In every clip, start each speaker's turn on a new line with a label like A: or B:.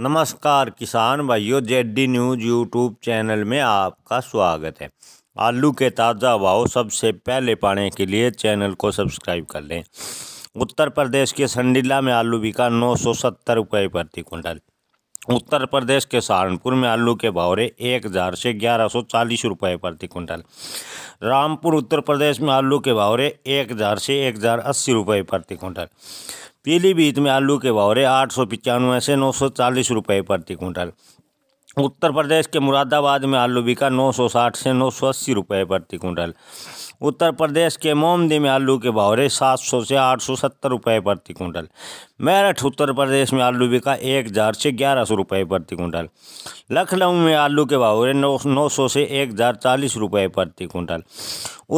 A: नमस्कार किसान भाइयों जेडी न्यूज़ यूट्यूब चैनल में आपका स्वागत है आलू के ताज़ा भाव सबसे पहले पाने के लिए चैनल को सब्सक्राइब कर लें उत्तर प्रदेश के संडीला में आलू बिका नौ सौ सत्तर रुपये प्रति कुंटल उत्तर प्रदेश के सहारनपुर में आलू के भावरे एक हज़ार से ग्यारह सौ चालीस रुपये प्रति क्विंटल रामपुर उत्तर प्रदेश में आलू के भावरे एक हज़ार से एक हज़ार अस्सी रुपये प्रति क्विंटल पीलीभीत में आलू के भावरे आठ सौ पचानवे से नौ सौ चालीस रुपये प्रति क्विंटल उत्तर प्रदेश के मुरादाबाद में आलू बिका 960 से नौ सौ अस्सी रुपये प्रति कुंटल उत्तर प्रदेश के मोमदी में आलू के भावरे 700 से आठ सौ सत्तर रुपये प्रति कुंटल मेरठ उत्तर प्रदेश में आलू बिका एक हज़ार से ग्यारह सौ रुपये प्रति कुंटल लखनऊ में आलू के भावरे सौ से एक हज़ार चालीस रुपये प्रति कुंटल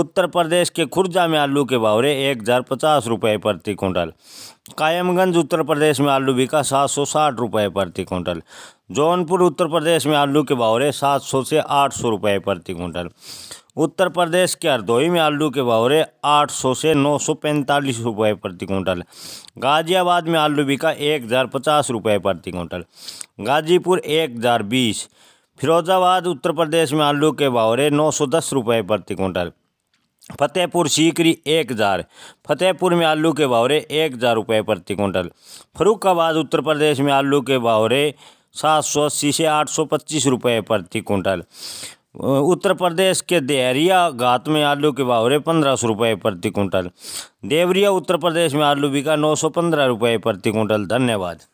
A: उत्तर प्रदेश के खुर्जा में आलू के भावरे पचास रुपये प्रति कुंटल कायमगंज उत्तर प्रदेश में आलू बिका सात सौ साठ रुपये प्रति कुंटल जौनपुर उत्तर प्रदेश में आलू के बावरे सात सौ से आठ सौ रुपये प्रति क्विंटल उत्तर प्रदेश के हरदोई में आलू के बावरे आठ सौ से नौ सौ पैंतालीस रुपये प्रति क्विंटल गाजियाबाद में आलू बिका एक हज़ार पचास रुपये प्रति क्विंटल गाजीपुर एक हज़ार बीस फिरोजाबाद उत्तर प्रदेश में आलू के बावरे नौ सौ दस रुपये प्रति क्विंटल फतेहपुर सीकरी एक हज़ार फतेहपुर में आलू के बावरे एक हज़ार रुपये प्रति क्विंटल फरुखाबाद उत्तर प्रदेश में आलू के बावरे सात सौ अस्सी से आठ सौ पच्चीस रुपये प्रति कुंटल उत्तर प्रदेश के देहरिया घाट में आलू के बावरे पंद्रह सौ रुपये प्रति कुंटल देवरिया उत्तर प्रदेश में आलू बिका नौ सौ पंद्रह रुपये प्रति कुंटल धन्यवाद